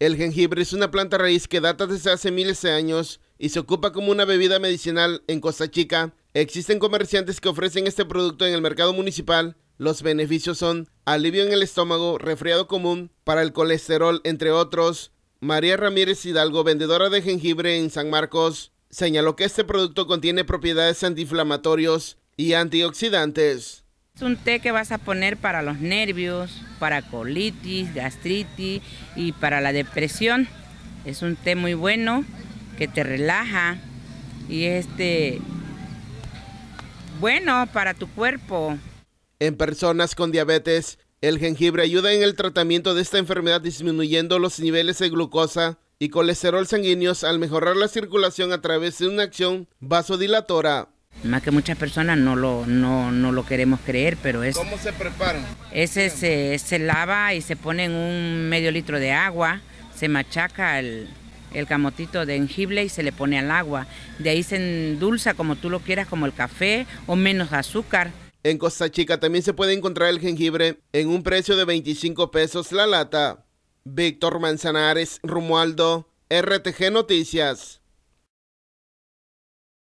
El jengibre es una planta raíz que data desde hace miles de años y se ocupa como una bebida medicinal en Costa Chica. Existen comerciantes que ofrecen este producto en el mercado municipal. Los beneficios son alivio en el estómago, resfriado común, para el colesterol, entre otros. María Ramírez Hidalgo, vendedora de jengibre en San Marcos, señaló que este producto contiene propiedades antiinflamatorios y antioxidantes. Es un té que vas a poner para los nervios, para colitis, gastritis y para la depresión. Es un té muy bueno que te relaja y este bueno para tu cuerpo. En personas con diabetes, el jengibre ayuda en el tratamiento de esta enfermedad disminuyendo los niveles de glucosa y colesterol sanguíneos al mejorar la circulación a través de una acción vasodilatora. Más que muchas personas no lo, no, lo queremos creer, pero es... ¿Cómo se preparan? Ese se, lava y se pone en un medio litro de agua, se machaca el, el camotito de jengibre y se le pone al agua. De ahí se endulza como tú lo quieras, como el café o menos azúcar. En Costa Chica también se puede encontrar el jengibre en un precio de 25 pesos la lata. Víctor Manzanares, Rumualdo, RTG Noticias.